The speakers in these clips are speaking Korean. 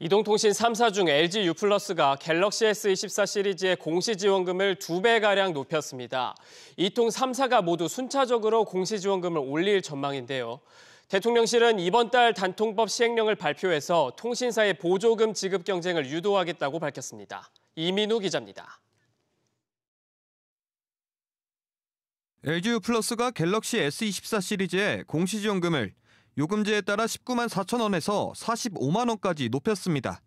이동통신 3사 중 LG U+가 갤럭시 S24 시리즈의 공시 지원금을 2배가량 높였습니다. 이통 3사가 모두 순차적으로 공시 지원금을 올릴 전망인데요. 대통령실은 이번 달 단통법 시행령을 발표해서 통신사의 보조금 지급 경쟁을 유도하겠다고 밝혔습니다. 이민우 기자입니다. LG U+가 갤럭시 S24 시리즈의 공시 지원금을 요금제에 따라 19만 4천 원에서 45만 원까지 높였습니다.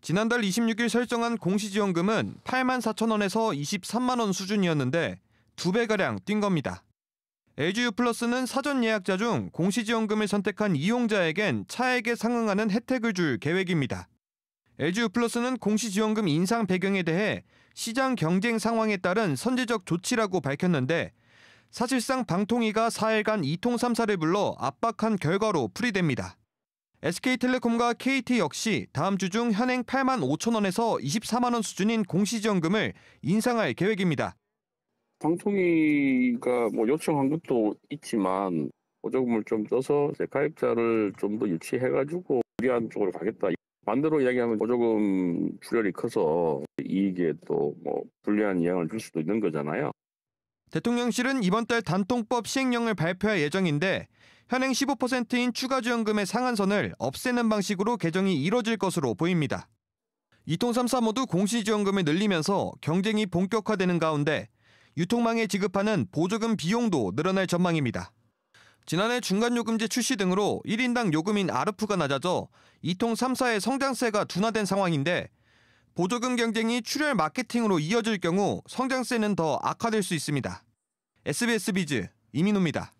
지난달 26일 설정한 공시지원금은 8만 4천 원에서 23만 원 수준이었는데 두 배가량 뛴 겁니다. LGU 플러스는 사전 예약자 중 공시지원금을 선택한 이용자에겐 차액에 상응하는 혜택을 줄 계획입니다. LGU 플러스는 공시지원금 인상 배경에 대해 시장 경쟁 상황에 따른 선제적 조치라고 밝혔는데 사실상 방통위가 4일간 2통 3사를 불러 압박한 결과로 풀이됩니다. SK텔레콤과 KT 역시 다음 주 중 현행 8만 5천 원에서 24만 원 수준인 공시지원금을 인상할 계획입니다. 방통위가 뭐 요청한 것도 있지만 보조금을 좀 떠서 가입자를 좀 더 유치해가지고 우리한 쪽으로 가겠다. 반대로 이야기하면 보조금 출혈이 커서 이익에 또뭐 불리한 영향을 줄 수도 있는 거잖아요. 대통령실은 이번 달 단통법 시행령을 발표할 예정인데 현행 15%인 추가지원금의 상한선을 없애는 방식으로 개정이 이뤄질 것으로 보입니다. 이통삼사 모두 공시지원금을 늘리면서 경쟁이 본격화되는 가운데 유통망에 지급하는 보조금 비용도 늘어날 전망입니다. 지난해 중간요금제 출시 등으로 1인당 요금인 아르프가 낮아져 이통삼사의 성장세가 둔화된 상황인데 보조금 경쟁이 출혈 마케팅으로 이어질 경우 성장세는 더 악화될 수 있습니다. SBS 비즈 이민호입니다.